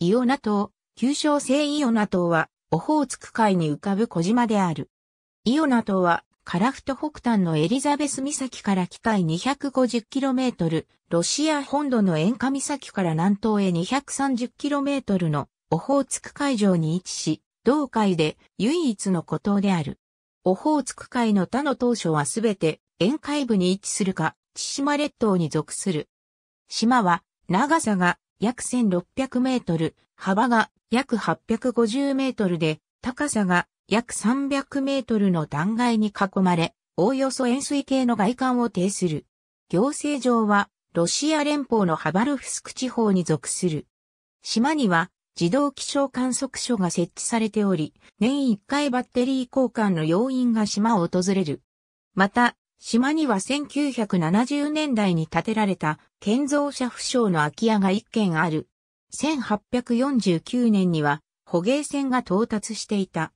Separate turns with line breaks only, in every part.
イオナ島、旧称聖イオナ島は、オホーツク海に浮かぶ小島である。イオナ島は、カラフト北端のエリザベス岬から北へ 250km、ロシア本土の塩化岬から南東へ 230km のオホーツク海上に位置し、同海で唯一の孤島である。オホーツク海の他の島初はすべて沿海部に位置するか、千島列島に属する。島は、長さが約1600メートル、幅が約850メートルで、高さが約300メートルの断崖に囲まれ、おおよそ円錐形の外観を呈する。行政上は、ロシア連邦のハバルフスク地方に属する。島には、自動気象観測所が設置されており、年1回バッテリー交換の要員が島を訪れる。また、島には1970年代に建てられた建造者不詳の空き家が一軒ある。1849年には捕鯨船が到達していた。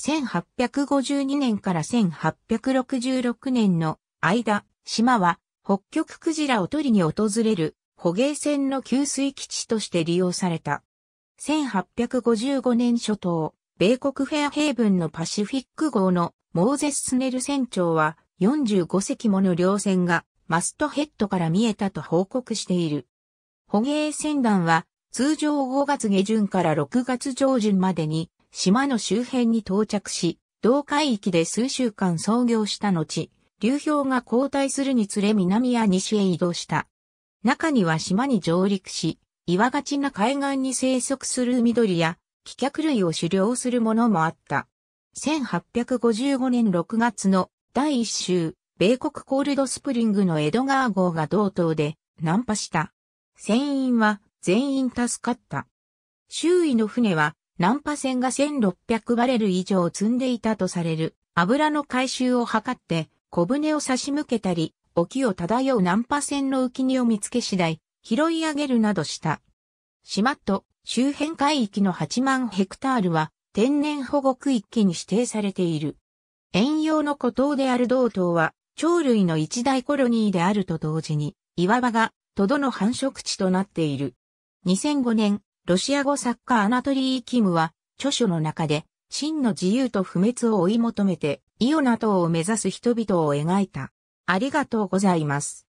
1852年から1866年の間、島は北極クジラを取りに訪れる捕鯨船の給水基地として利用された。1855年初頭、米国フェアヘイブンのパシフィック号のモーゼス・スネル船長は45隻もの両船がマストヘッドから見えたと報告している。捕鯨船団は通常5月下旬から6月上旬までに島の周辺に到着し、同海域で数週間操業した後、流氷が後退するにつれ南や西へ移動した。中には島に上陸し、岩がちな海岸に生息する海鳥や、棄脚類を狩猟するものもあった。1855年6月の第1週、米国コールドスプリングのエドガー号が同等で、難破した。船員は全員助かった。周囲の船は、難破船が1600バレル以上積んでいたとされる油の回収を図って小舟を差し向けたり、沖を漂う難破船の浮き荷を見つけ次第、拾い上げるなどした。島と周辺海域の8万ヘクタールは天然保護区域に指定されている。遠洋の孤島である道島は、鳥類の一大コロニーであると同時に、岩場が、トドの繁殖地となっている。2005年、ロシア語作家アナトリー・キムは、著書の中で、真の自由と不滅を追い求めて、イオナ島を目指す人々を描いた。ありがとうございます。